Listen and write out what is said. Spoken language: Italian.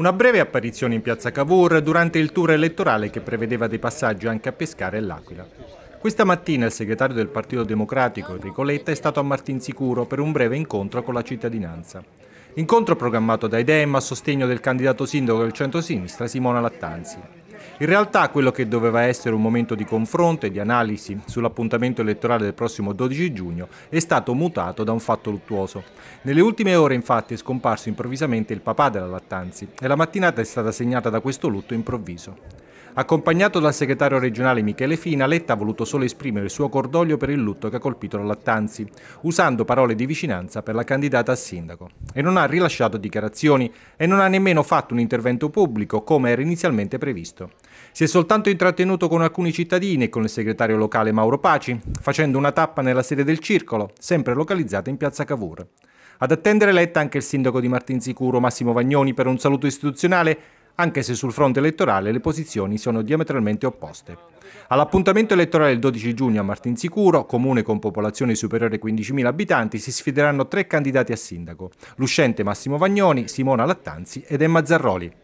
Una breve apparizione in piazza Cavour durante il tour elettorale che prevedeva dei passaggi anche a Pescara e L'Aquila. Questa mattina il segretario del Partito Democratico, Enrico Letta, è stato a Martinsicuro per un breve incontro con la cittadinanza. Incontro programmato da IDEM a sostegno del candidato sindaco del centro-sinistra Simona Lattanzi. In realtà quello che doveva essere un momento di confronto e di analisi sull'appuntamento elettorale del prossimo 12 giugno è stato mutato da un fatto luttuoso. Nelle ultime ore infatti è scomparso improvvisamente il papà della Lattanzi e la mattinata è stata segnata da questo lutto improvviso. Accompagnato dal segretario regionale Michele Fina, Letta ha voluto solo esprimere il suo cordoglio per il lutto che ha colpito la Lattanzi, usando parole di vicinanza per la candidata a sindaco. E non ha rilasciato dichiarazioni e non ha nemmeno fatto un intervento pubblico come era inizialmente previsto. Si è soltanto intrattenuto con alcuni cittadini e con il segretario locale Mauro Paci, facendo una tappa nella sede del circolo, sempre localizzata in piazza Cavour. Ad attendere Letta anche il sindaco di Martinsicuro Massimo Vagnoni per un saluto istituzionale anche se sul fronte elettorale le posizioni sono diametralmente opposte. All'appuntamento elettorale il 12 giugno a Martinsicuro, comune con popolazione superiore ai 15.000 abitanti, si sfideranno tre candidati a sindaco, l'uscente Massimo Vagnoni, Simona Lattanzi ed Emma Zarroli.